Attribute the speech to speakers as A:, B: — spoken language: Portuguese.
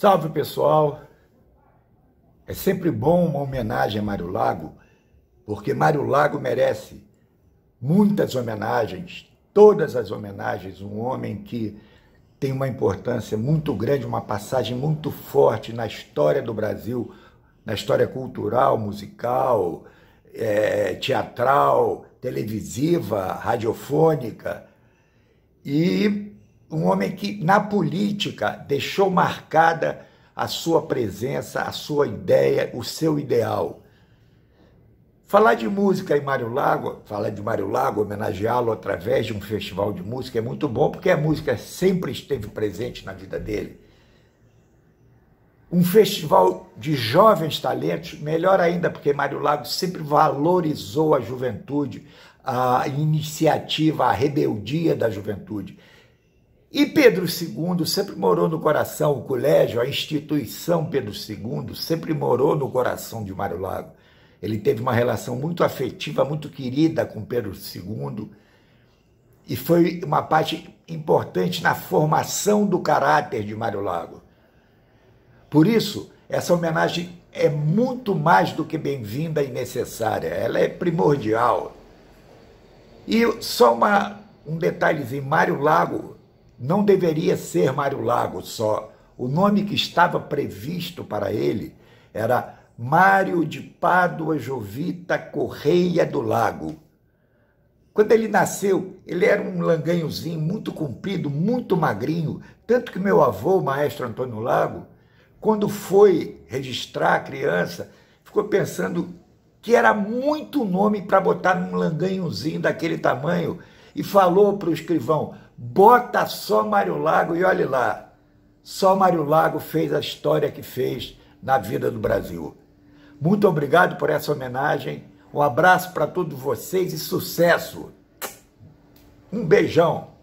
A: Salve pessoal! É sempre bom uma homenagem a Mário Lago, porque Mário Lago merece muitas homenagens, todas as homenagens. Um homem que tem uma importância muito grande, uma passagem muito forte na história do Brasil, na história cultural, musical, é, teatral, televisiva, radiofônica. E um homem que na política deixou marcada a sua presença, a sua ideia, o seu ideal. Falar de música em Mário Lago, falar de Mário Lago, homenageá-lo através de um festival de música é muito bom, porque a música sempre esteve presente na vida dele. Um festival de jovens talentos, melhor ainda, porque Mário Lago sempre valorizou a juventude, a iniciativa, a rebeldia da juventude. E Pedro II sempre morou no coração, o colégio, a instituição Pedro II sempre morou no coração de Mário Lago. Ele teve uma relação muito afetiva, muito querida com Pedro II e foi uma parte importante na formação do caráter de Mário Lago. Por isso, essa homenagem é muito mais do que bem-vinda e necessária, ela é primordial. E só uma, um detalhezinho: Mário Lago não deveria ser Mário Lago só. O nome que estava previsto para ele era Mário de Pádua Jovita Correia do Lago. Quando ele nasceu, ele era um langanhozinho muito comprido, muito magrinho, tanto que meu avô, o maestro Antônio Lago, quando foi registrar a criança, ficou pensando que era muito nome para botar num langanhozinho daquele tamanho e falou para o escrivão: bota só Mário Lago e olhe lá. Só Mário Lago fez a história que fez na vida do Brasil. Muito obrigado por essa homenagem. Um abraço para todos vocês e sucesso. Um beijão.